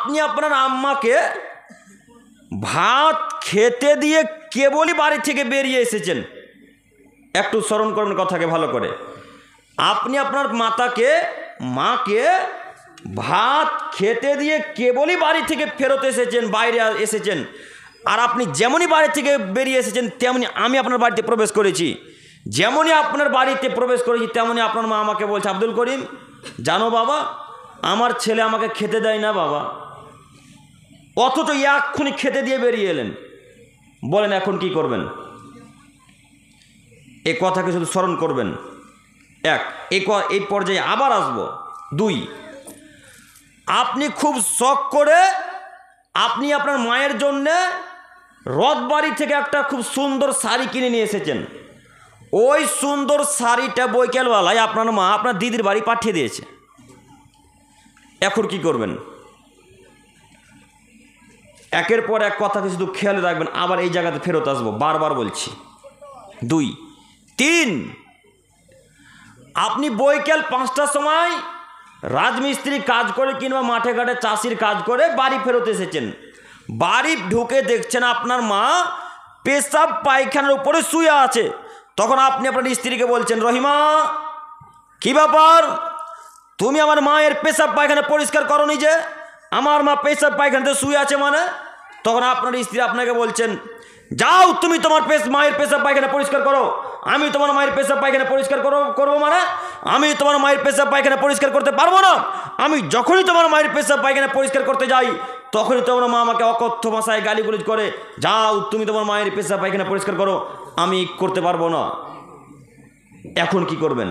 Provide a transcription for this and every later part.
আপনি আপনার আম্মাকে ভাত খেতে দিয়ে কেবলই বাড়ি থেকে বেরিয়ে এসেছেন একটু স্মরণ করুন কথাকে ভালো করে আপনি আপনার মাতাকে মাকে ভাত খেতে দিয়ে কেবলই বাড়ি থেকে ফেরত এসেছেন বাইরে এসেছেন আর আপনি যেমনই বাড়ি থেকে বেরিয়ে এসেছেন তেমনি আমি আপনার বাড়িতে প্রবেশ করেছি যেমনই আপনার বাড়িতে প্রবেশ করেছি তেমনই আপনার মা আমাকে বলছে আব্দুল করিম জানো বাবা আমার ছেলে আমাকে খেতে দেয় না বাবা অথচ এক্ষুনি খেতে দিয়ে বেরিয়ে এলেন বলেন এখন কি করবেন এ কথাকে শুধু স্মরণ করবেন এক এই পর্যায়ে আবার আসব দুই আপনি খুব শখ করে আপনি আপনার মায়ের জন্যে রথবাড়ি থেকে একটা খুব সুন্দর শাড়ি কিনে নিয়ে এসেছেন ওই সুন্দর শাড়িটা বৈকালবেলায় আপনার মা আপনার দিদির বাড়ি পাঠিয়ে দিয়েছে এখন কি করবেন একের পর এক কথা শুধু খেয়াল রাখবেন আবার এই জায়গাতে ফেরত আসবো বারবার বলছি দুই তিন আপনি বৈকাল পাঁচটার সময় রাজমিস্ত্রি কাজ করে কিংবা মাঠে ঘাটে চাষির কাজ করে বাড়ি ফেরত এসেছেন বাড়ি ঢুকে দেখছেন আপনার মা পেশাব পায়খানার উপরে শুয়ে আছে তখন আপনি আপনার স্ত্রীকে বলছেন রহিমা কি ব্যাপার তুমি আমার মায়ের পেশাব পায়খানা পরিষ্কার করো নিজে আমার মা পেশাব পায়খানাতে শুয়ে আছে মানে তখন আপনার স্ত্রী আপনাকে বলছেন যাও তুমি তোমার পেশ মায়ের পেশাব পায়খানা পরিষ্কার করো আমি তোমার মায়ের পেশাব পায়খানা পরিষ্কার করো করবো মানে আমি তোমার মায়ের পেশাব পায়খানা পরিষ্কার করতে পারবো না আমি যখনই তোমার মায়ের পেশাব পায়খানা পরিষ্কার করতে যাই তখনই তোমার মা আমাকে অকথ্য ভাষায় গালিগুলিজ করে যাও তুমি তোমার মায়ের পেশাব পায়খানা পরিষ্কার করো আমি করতে পারবো না এখন কি করবেন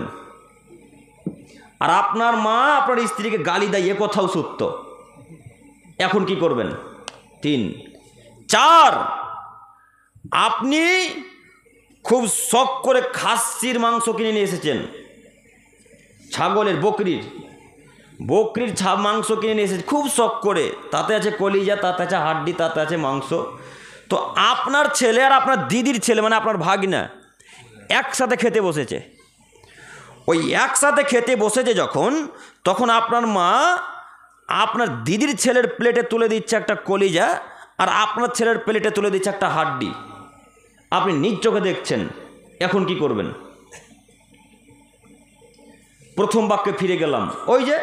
আর আপনার মা আপনার স্ত্রীকে গালি দেয় এ কথাও সত্য এখন কি করবেন তিন চার আপনি খুব শখ করে খাসির মাংস কিনে নিয়ে এসেছেন ছাগলের বকরির বকরির ছা মাংস কিনে নিয়ে এসেছেন খুব শখ করে তাতে আছে কলিজা তাতে আছে হাড্ডি তাতে আছে মাংস তো আপনার ছেলে আর আপনার দিদির ছেলে মানে আপনার না একসাথে খেতে বসেছে ওই একসাথে খেতে বসেছে যখন তখন আপনার মা আপনার দিদির ছেলের প্লেটে তুলে দিচ্ছে একটা কলিজা আর আপনার ছেলের প্লেটে তুলে দিচ্ছে একটা হাড্ডি আপনি নিজ চোখে দেখছেন এখন কি করবেন প্রথম বাক্যে ফিরে গেলাম ওই যে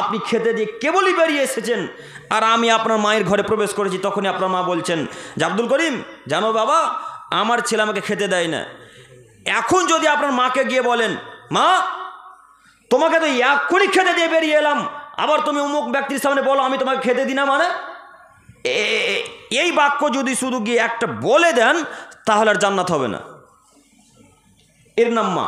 আপনি খেতে দিয়ে কেবলই বেরিয়ে এসেছেন আর আমি আপনার মায়ের ঘরে প্রবেশ করেছি তখনই আপনার মা বলছেন যে আব্দুল করিম জানো বাবা আমার ছেলে আমাকে খেতে দেয় না এখন যদি আপনার মাকে গিয়ে বলেন মা তোমাকে তো এক্ষুনি খেতে দিয়ে বেরিয়ে এলাম আবার তুমি অমুক ব্যক্তির সামনে বলো আমি তোমাকে খেতে দিই না মানে এই বাক্য যদি শুধু গিয়ে একটা বলে দেন তাহলে আর জান্নাত হবে না এর নাম মা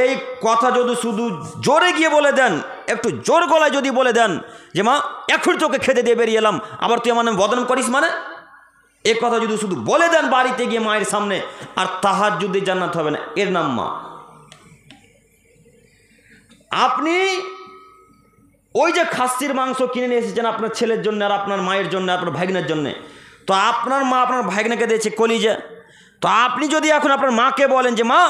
এই কথা যদি শুধু জোরে গিয়ে বলে দেন একটু জোর গলায় যদি বলে দেন যে মা এখন তোকে খেতে দিয়ে বেরিয়ে এলাম আবার তুই মানে বদন বদনাম করিস মানে এ কথা যদি শুধু বলে দেন বাড়িতে গিয়ে মায়ের সামনে আর তাহার যদি জান্নাত হবে না এর নাম মা আপনি ওই যে খাসির মাংস কিনে নিয়ে এসেছেন আপনার ছেলের জন্য আর আপনার মায়ের জন্য আপনার ভাগ্নের জন্যে তো আপনার মা আপনার ভাগ্নাকে দিয়েছে কলিজা তো আপনি যদি এখন আপনার মাকে বলেন যে মা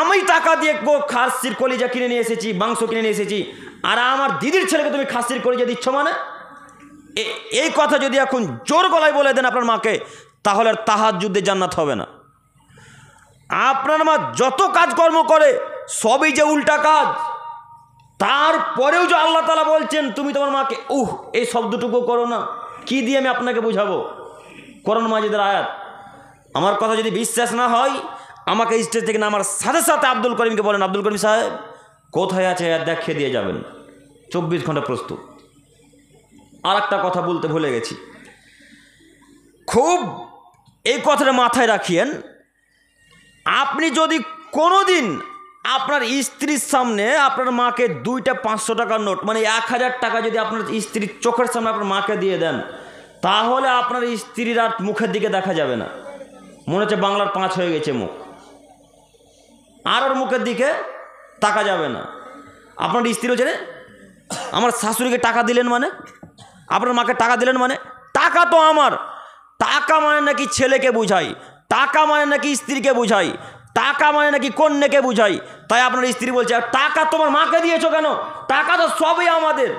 আমি টাকা দিয়ে খাসির কলিজা কিনে নিয়ে এসেছি মাংস কিনে নিয়ে এসেছি আর আমার দিদির ছেলেকে তুমি খাসির কলিজা দিচ্ছ মানে এই কথা যদি এখন জোর গলায় বলে দেন আপনার মাকে তাহলে আর তাহার যুদ্ধে জান্নাত হবে না আপনার মা যত কাজকর্ম করে সবই যে উল্টা কাজ তারপরেও যে আল্লাহ তালা বলছেন তুমি তোমার মাকে উহ এই শব্দটুকু করো না কী দিয়ে আমি আপনাকে বোঝাবো করোনা মাজিদের আয়াত আমার কথা যদি বিশ্বাস না হয় আমাকে স্টেজ থেকে না আমার সাথে সাথে আব্দুল করিমকে বলেন আব্দুল করিম সাহেব কোথায় আছে আর দেখিয়ে দিয়ে যাবেন চব্বিশ ঘন্টা প্রস্তুত আর একটা কথা বলতে ভুলে গেছি খুব এই কথাটা মাথায় রাখিয়েন আপনি যদি কোনো দিন আপনার স্ত্রীর সামনে আপনার মাকে দুইটা পাঁচশো টাকার নোট মানে এক হাজার টাকা যদি আপনার স্ত্রীর চোখের সামনে আপনার মাকে দিয়ে দেন তাহলে আপনার স্ত্রীর আর মুখের দিকে দেখা যাবে না মনে হচ্ছে বাংলার পাঁচ হয়ে গেছে মুখ আর ওর মুখের দিকে তাকা যাবে না আপনার স্ত্রী হচ্ছে আমার শাশুড়িকে টাকা দিলেন মানে আপনার মাকে টাকা দিলেন মানে টাকা তো আমার টাকা মানে নাকি ছেলেকে বুঝাই টাকা মানে নাকি স্ত্রীকে বুঝাই টাকা মানে নাকি কন্যাকে বুঝাই তাই আপনার স্ত্রী বলছে টাকা তোমার মাকে দিয়েছো কেন টাকা তো সবই আমাদের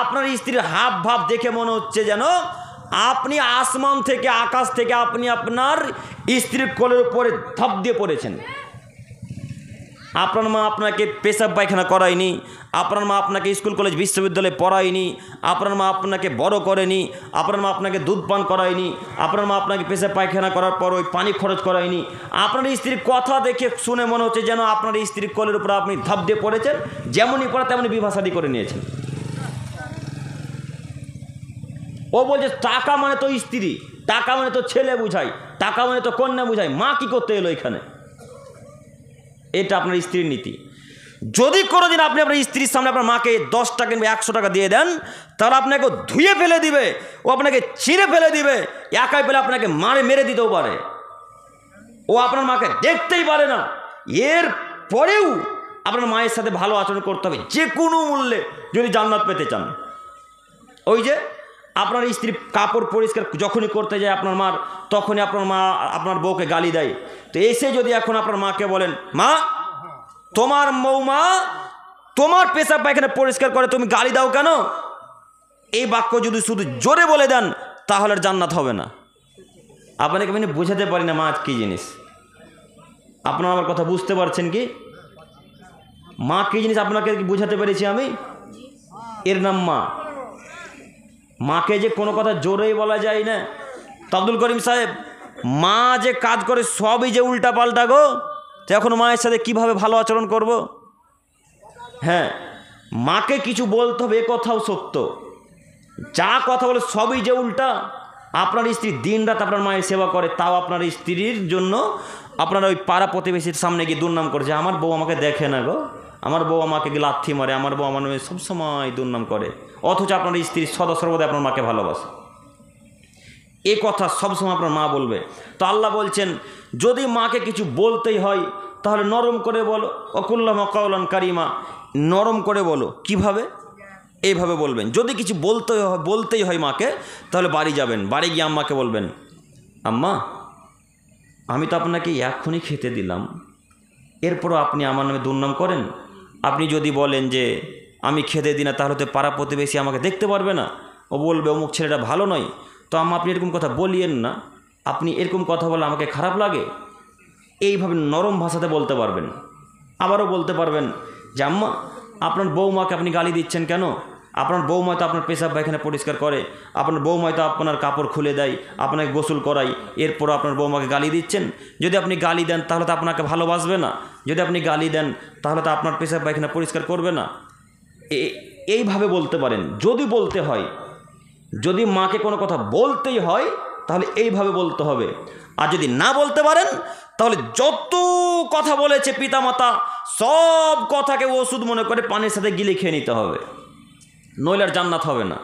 আপনার স্ত্রীর হাব ভাব দেখে মনে হচ্ছে যেন আপনি আসমান থেকে আকাশ থেকে আপনি আপনার স্ত্রীর কোলের উপরে থপ দিয়ে পড়েছেন আপনার মা আপনাকে পেশাব পায়খানা করায়নি আপনার মা আপনাকে স্কুল কলেজ বিশ্ববিদ্যালয়ে পড়ায়নি আপনার মা আপনাকে বড় করেনি আপনার মা আপনাকে দুধ পান করায়নি আপনার মা আপনাকে পেশাব পায়খানা করার পর ওই পানি খরচ করায়নি আপনার স্ত্রীর কথা দেখে শুনে মনে হচ্ছে যেন আপনার স্ত্রীর কলের উপর আপনি ধাপ দিয়ে পড়েছেন যেমনই পড়া তেমনই বিভাষাদি করে নিয়েছেন ও বলছে টাকা মানে তো স্ত্রী টাকা মানে তো ছেলে বুঝাই টাকা মানে তো কন্যা বুঝাই মা কি করতে এলো এখানে এটা আপনার স্ত্রীর নীতি যদি কোনোদিন আপনি আপনার স্ত্রীর সামনে আপনার মাকে দশ টাকা কিংবা একশো টাকা দিয়ে দেন তাহলে আপনাকে ধুয়ে ফেলে দিবে ও আপনাকে চিড়ে ফেলে দিবে একাই পেলে আপনাকে মারে মেরে দিতেও পারে ও আপনার মাকে দেখতেই পারে না এর পরেও আপনার মায়ের সাথে ভালো আচরণ করতে হবে যে কোনো মূল্যে যদি জান্নাত পেতে চান ওই যে আপনার স্ত্রী কাপড় পরিষ্কার যখনই করতে যায় আপনার মার তখনই আপনার মা আপনার বউকে গালি দেয় তো এসে যদি এখন আপনার মাকে বলেন মা তোমার মৌমা তোমার পেশাব পায়খানা পরিষ্কার করে তুমি গালি দাও কেন এই বাক্য যদি শুধু জোরে বলে দেন তাহলে জান্নাত হবে না আপনাকে আমি বোঝাতে পারি না মা কী জিনিস আপনার আমার কথা বুঝতে পারছেন কি মা কী জিনিস আপনাকে বোঝাতে পেরেছি আমি এর নাম মা মাকে যে কোনো কথা জোরেই বলা যায় না তাব্দুল আব্দুল করিম সাহেব মা যে কাজ করে সবই যে উল্টা পাল্টা গো তো এখন মায়ের সাথে কিভাবে ভালো আচরণ করব। হ্যাঁ মাকে কিছু বলতে হবে এ কথাও সত্য যা কথা বলে সবই যে উল্টা আপনার স্ত্রী দিন রাত আপনার মায়ের সেবা করে তাও আপনার স্ত্রীর জন্য আপনারা ওই পাড়া প্রতিবেশীর সামনে গিয়ে দুর্নাম করেছে আমার বউ আমাকে দেখে না গো আমার বউ আমাকে গেলে আত্মি মারে আমার বউ আমার নামে সবসময় দুর্নাম করে অথচ আপনার স্ত্রী সদা সর্বদা আপনার মাকে ভালোবাসে এ কথা সবসময় আপনার মা বলবে তো আল্লাহ বলছেন যদি মাকে কিছু বলতেই হয় তাহলে নরম করে বলো অকুল্লাহ কাউলান কারিমা নরম করে বলো কিভাবে এইভাবে বলবেন যদি কিছু বলতে বলতেই হয় মাকে তাহলে বাড়ি যাবেন বাড়ি গিয়ে আম্মাকে বলবেন আম্মা আমি তো আপনাকে এক্ষুনি খেতে দিলাম এরপরও আপনি আমার নামে দুর্নাম করেন আপনি যদি বলেন যে আমি খেতে দিই না তাহলে তো পাড়া প্রতিবেশী আমাকে দেখতে পারবে না ও বলবে অমুক ছেলেটা ভালো নয় তো আম্মা আপনি এরকম কথা বলিয়েন না আপনি এরকম কথা বলে আমাকে খারাপ লাগে এইভাবে নরম ভাষাতে বলতে পারবেন আবারও বলতে পারবেন যে আম্মা আপনার বৌমাকে আপনি গালি দিচ্ছেন কেন আপনার বৌমা তো আপনার পেশাব পায়খানা পরিষ্কার করে আপনার বৌমা তো আপনার কাপড় খুলে দেয় আপনাকে গোসল করাই এরপর আপনার বৌমাকে গালি দিচ্ছেন যদি আপনি গালি দেন তাহলে তো আপনাকে ভালোবাসবে না যদি আপনি গালি দেন তাহলে তো আপনার পেশাব পায়খানা পরিষ্কার করবে না এইভাবে বলতে পারেন যদি বলতে হয় যদি মাকে কোনো কথা বলতেই হয় তাহলে এইভাবে বলতে হবে আর যদি না বলতে পারেন তাহলে যত কথা বলেছে পিতামাতা সব কথাকে ওষুধ মনে করে পানির সাথে গিলে খেয়ে নিতে হবে নইলে আর জান্নাত হবে না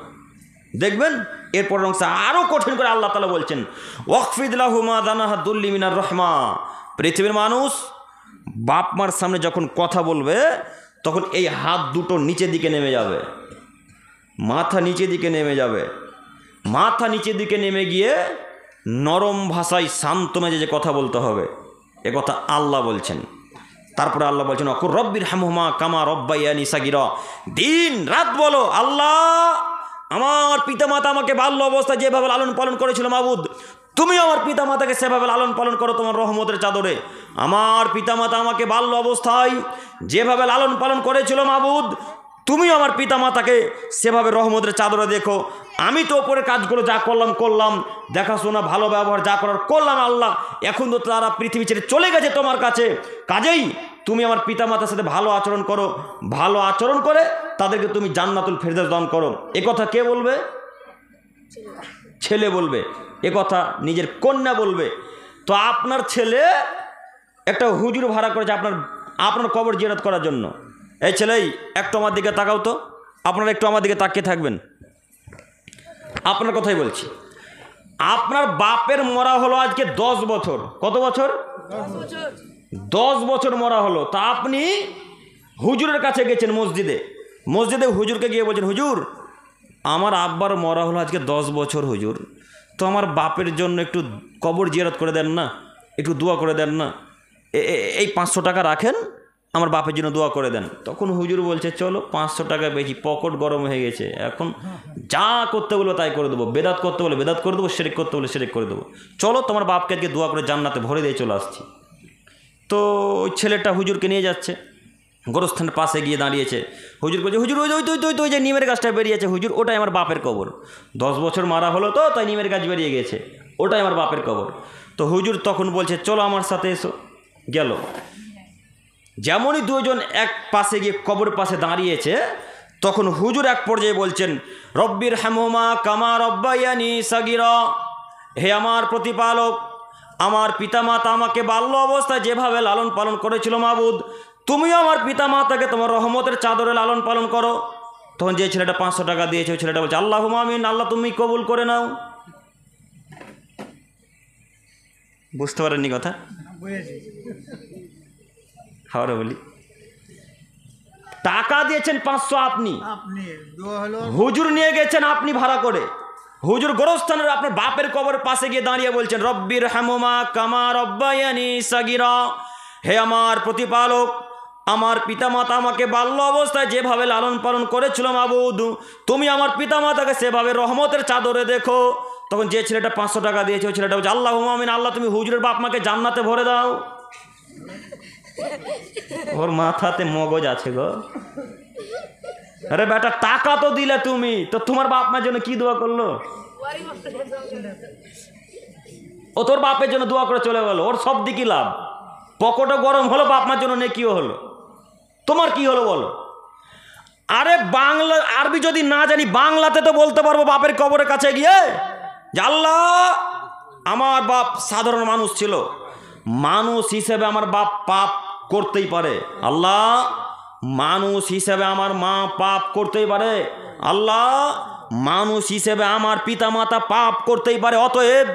দেখবেন এরপর অংশে আরও কঠিন করে আল্লাহ তালা বলছেন ওয়াকফিদুল্লাহুমা রহমা পৃথিবীর মানুষ বাপ মার সামনে যখন কথা বলবে তখন এই হাত দুটো নিচের দিকে নেমে যাবে মাথা নিচের দিকে নেমে যাবে মাথা নিচের দিকে নেমে গিয়ে নরম ভাষায় শান্ত মেজে যে কথা বলতে হবে এ কথা আল্লাহ বলছেন তারপরে আল্লাহ বলছেন অকুর রব্বির হামহুমা কামা রব্বাইয়া নিসাগির দিন রাত বলো আল্লাহ আমার পিতামাতা আমাকে বাল্য অবস্থায় যেভাবে লালন পালন করেছিল মাবুদ তুমি আমার পিতামাতাকে সেভাবে লালন পালন করো তোমার রহমতের চাদরে আমার পিতামাতা আমাকে বাল্য অবস্থায় যেভাবে লালন পালন করেছিল মাবুদ তুমি আমার পিতামাতাকে সেভাবে রহমতের চাদরে দেখো আমি তো ওপরে কাজগুলো যা করলাম করলাম দেখাশোনা ভালো ব্যবহার যা করার করলাম আল্লাহ এখন তো তারা পৃথিবী ছেড়ে চলে গেছে তোমার কাছে কাজেই তুমি আমার পিতামাতার সাথে ভালো আচরণ করো ভালো আচরণ করে তাদেরকে তুমি জান্নাতুল ফেরদাস দান করো এ কথা কে বলবে ছেলে বলবে এ কথা নিজের কন্যা বলবে তো আপনার ছেলে একটা হুজুর ভাড়া করেছে আপনার আপনার কবর জেরাত করার জন্য এই ছেলেই একটু আমার দিকে তাকাও তো আপনারা একটু আমার দিকে তাকিয়ে থাকবেন আপনার কথাই বলছি আপনার বাপের মরা হলো আজকে দশ বছর কত বছর দশ বছর মরা হলো তা আপনি হুজুরের কাছে গেছেন মসজিদে মসজিদে হুজুরকে গিয়ে বলছেন হুজুর আমার আব্বার মরা হলো আজকে দশ বছর হুজুর তো আমার বাপের জন্য একটু কবর জিয়ারত করে দেন না একটু দোয়া করে দেন না এই পাঁচশো টাকা রাখেন আমার বাপের জন্য দোয়া করে দেন তখন হুজুর বলছে চলো পাঁচশো টাকা বেশি পকেট গরম হয়ে গেছে এখন যা করতে বলবো তাই করে দেবো বেদাত করতে বলে বেদাত করে দেবো সেরেক করতে বলে সেরেক করে দেবো চলো তোমার বাপকে আজকে দোয়া করে জান্নাতে ভরে দিয়ে চলে আসছি তো ওই ছেলেটা হুজুরকে নিয়ে যাচ্ছে গোরস্থানের পাশে গিয়ে দাঁড়িয়েছে হুজুর বলছে হুজুর ওই ওই তুই তুই যে নিমের গাছটা বেরিয়েছে হুজুর ওটাই আমার বাপের কবর দশ বছর মারা হলো তো তাই নিমের গাছ বেরিয়ে গেছে ওটাই আমার বাপের কবর তো হুজুর তখন বলছে চলো আমার সাথে এসো গেল যেমনই দুজন এক পাশে গিয়ে কবর পাশে দাঁড়িয়েছে তখন হুজুর এক পর্যায়ে বলছেন রব্বির হেমোমা কামা রব্বাইয়ানি সাগির হে আমার প্রতিপালক আমার পিতামাতা আমাকে বাল্য অবস্থায় যেভাবে লালন পালন করেছিল মাবুদ তুমিও আমার পিতামাতাকে তোমার রহমতের চাদরে লালন পালন করো তখন যে ছেলেটা পাঁচশো টাকা দিয়েছে ওই ছেলেটা বলছে আল্লাহ মামিন আল্লাহ তুমি কবুল করে নাও বুঝতে পারেননি কথা হাওড়া বলি টাকা দিয়েছেন পাঁচশো আপনি হুজুর নিয়ে গেছেন আপনি ভাড়া করে হুজুর গোরস্থানের আপনার বাপের কবর পাশে গিয়ে দাঁড়িয়ে বলছেন রব্বির হ্যামোমা কামা রব্বায়ানি সাগিরা হে আমার প্রতিপালক আমার পিতামাতা আমাকে বাল্য অবস্থায় যেভাবে লালন পালন করেছিল মাবুদু তুমি আমার পিতামাতাকে সেভাবে রহমতের চাদরে দেখো তখন যে ছেলেটা পাঁচশো টাকা দিয়েছে ওই ছেলেটা বলছে আল্লাহ হুমামিন আল্লাহ তুমি হুজুরের বাপ মাকে জান্নাতে ভরে দাও ওর মাথাতে মগজ আছে গো আরে বেটা টাকা তো দিলে তুমি তো তোমার বাপ মার জন্য কি দোয়া করলো ও তোর বাপের জন্য দোয়া করে চলে গেল ওর সব দিকই লাভ পকেটও গরম হলো বাপ মার জন্য নেকিও হলো তোমার কি হলো বলো আরে বাংলা আরবি যদি না জানি বাংলাতে তো বলতে পারবো বাপের কবরের কাছে গিয়ে জানলা আমার বাপ সাধারণ মানুষ ছিল মানুষ হিসেবে আমার বাপ পাপ করতেই পারে আল্লাহ মানুষ হিসেবে আমার মা পাপ করতেই পারে আল্লাহ মানুষ হিসেবে আমার পিতামাতা পাপ করতেই পারে অতএব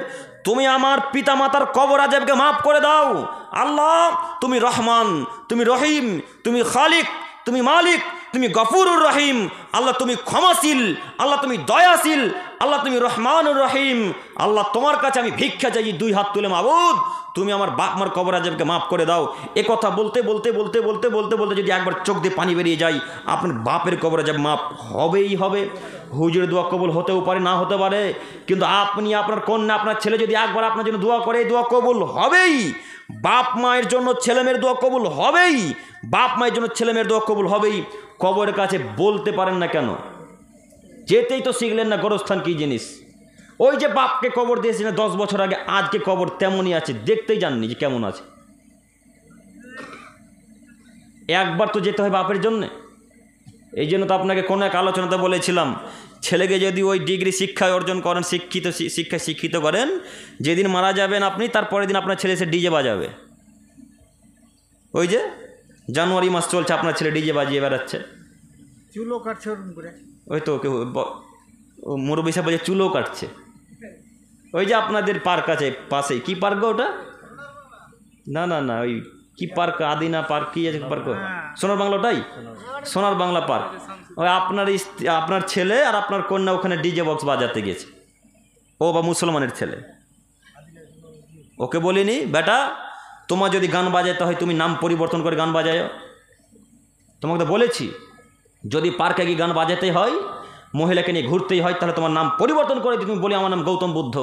তুমি আমার পিতামাতার কবর আজেবকে মাফ করে দাও আল্লাহ তুমি রহমান তুমি রহিম তুমি খালিক তুমি মালিক তুমি গফুরুর রহিম আল্লাহ তুমি ক্ষমাশীল আল্লাহ তুমি দয়াশীল আল্লাহ তুমি রহমানুর রহিম আল্লাহ তোমার কাছে আমি ভিক্ষা চাই দুই হাত তুলে মাবুদ তুমি আমার বাপ মার কবর আজবকে মাফ করে দাও এ কথা বলতে বলতে বলতে বলতে বলতে বলতে যদি একবার চোখ দিয়ে পানি বেরিয়ে যায় আপনার বাপের কবর আজব মাফ হবেই হবে হুজুর দোয়া কবুল হতেও পারে না হতে পারে কিন্তু আপনি আপনার কন্যা আপনার ছেলে যদি একবার আপনার জন্য দোয়া করে দোয়া কবুল হবেই বাপ মায়ের জন্য ছেলেমেয়ের দোয়া কবুল হবেই বাপ মায়ের জন্য ছেলেমেয়ের দোয়া কবুল হবেই কবরের কাছে বলতে পারেন না কেন যেতেই তো শিখলেন না গরস্থান কী জিনিস ওই যে বাপকে কবর দিয়েছিলেন দশ বছর আগে আজকে কবর তেমনই আছে দেখতেই জাননি যে কেমন আছে একবার তো যেতে হয় বাপের জন্যে এই জন্য তো আপনাকে কোনো এক আলোচনাতে বলেছিলাম ছেলেকে যদি ওই ডিগ্রি শিক্ষায় অর্জন করেন শিক্ষিত শিক্ষায় শিক্ষিত করেন যেদিন মারা যাবেন আপনি তারপরের দিন আপনার ছেলে এসে ডিজে বাজাবে ওই যে জানুয়ারি মাস চলছে আপনার ছেলে ডিজে বাজিয়ে বেড়াচ্ছে চুলো কাটছে ওই তো কেউ মুরব্বী সাহেব চুলো কাটছে ওই যে আপনাদের পার্ক আছে পাশে কি পার্ক ওটা না না না ওই কি পার্ক আদিনা পার্ক কি আছে পার্ক সোনার বাংলা ওটাই সোনার বাংলা পার্ক ওই আপনার আপনার ছেলে আর আপনার কন্যা ওখানে ডিজে বক্স বাজাতে গেছে ও বা মুসলমানের ছেলে ওকে বলিনি বেটা তোমার যদি গান বাজাইতে হয় তুমি নাম পরিবর্তন করে গান বাজায় তোমাকে তো বলেছি যদি পার্কে গিয়ে গান বাজাতে হয় মহিলাকে নিয়ে ঘুরতেই হয় তাহলে তোমার নাম পরিবর্তন করে তুমি বলি আমার নাম গৌতম বুদ্ধ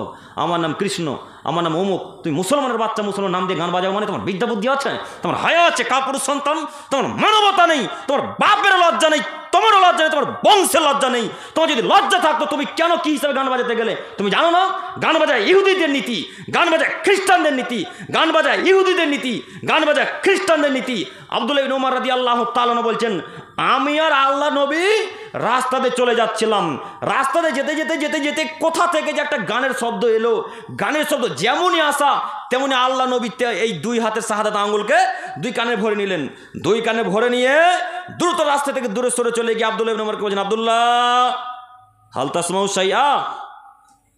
আমার নাম কৃষ্ণ আমার নাম অমুক তুমি মুসলমানের বাচ্চা মুসলমান নাম দিয়ে গান বাজাও মানে তোমার বিদ্যা বুদ্ধি আছে তোমার হায়া আছে কাপুরুষ সন্তান তোমার মানবতা নেই তোমার বাপের লজ্জা নেই তোমারও লজ্জা নেই তোমার বংশের লজ্জা নেই তোমার যদি লজ্জা থাকতো তুমি কেন কী হিসাবে গান বাজাতে গেলে তুমি জানো না গান বাজায় ইহুদিদের নীতি গান বাজায় খ্রিস্টানদের নীতি গান বাজায় ইহুদিদের নীতি গান বাজায় খ্রিস্টানদের নীতি আবদুল্লাহ নোমার রাদি আল্লাহ তালন বলছেন আমি আর আল্লাহ নবী রাস্তাতে চলে যাচ্ছিলাম রাস্তাতে যেতে যেতে যেতে যেতে কোথা থেকে যে একটা গানের শব্দ এলো গানের শব্দ যেমনই আসা তেমনি আল্লাহ নবী এই দুই হাতের শাহাদাত আঙ্গুলকে দুই কানে ভরে নিলেন দুই কানে ভরে নিয়ে দ্রুত রাস্তা থেকে দূরে সরে চলে গিয়ে আবদুল্লাহ নম্বরকে বলছেন আবদুল্লাহ হালতাসমাউ সাইয়া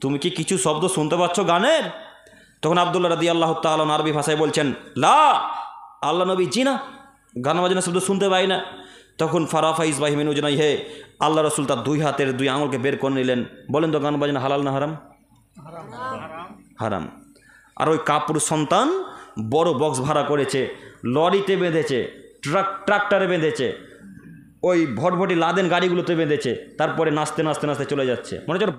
তুমি কি কিছু শব্দ শুনতে পাচ্ছ গানের তখন আবদুল্লাহ রাদি আল্লাহ তালন আরবি ভাষায় বলছেন লা আল্লাহ নবী জি না গান বাজনা শব্দ শুনতে পাই না তখন ফারাফা ইসবাহিম উজনাই হে আল্লাহ রসুল তার দুই হাতের দুই আঙুলকে বের করে নিলেন বলেন তো গান বাজনা হালাল না হারাম হারাম আর ওই কাপুর সন্তান বড় বক্স ভাড়া করেছে লরিতে বেঁধেছে ট্রাক ট্রাক্টারে বেঁধেছে ওই ভটভটি লাদেন গাড়িগুলোতে বেঁধেছে তারপরে নাচতে নাচতে নাচতে চলে যাচ্ছে মনে হচ্ছে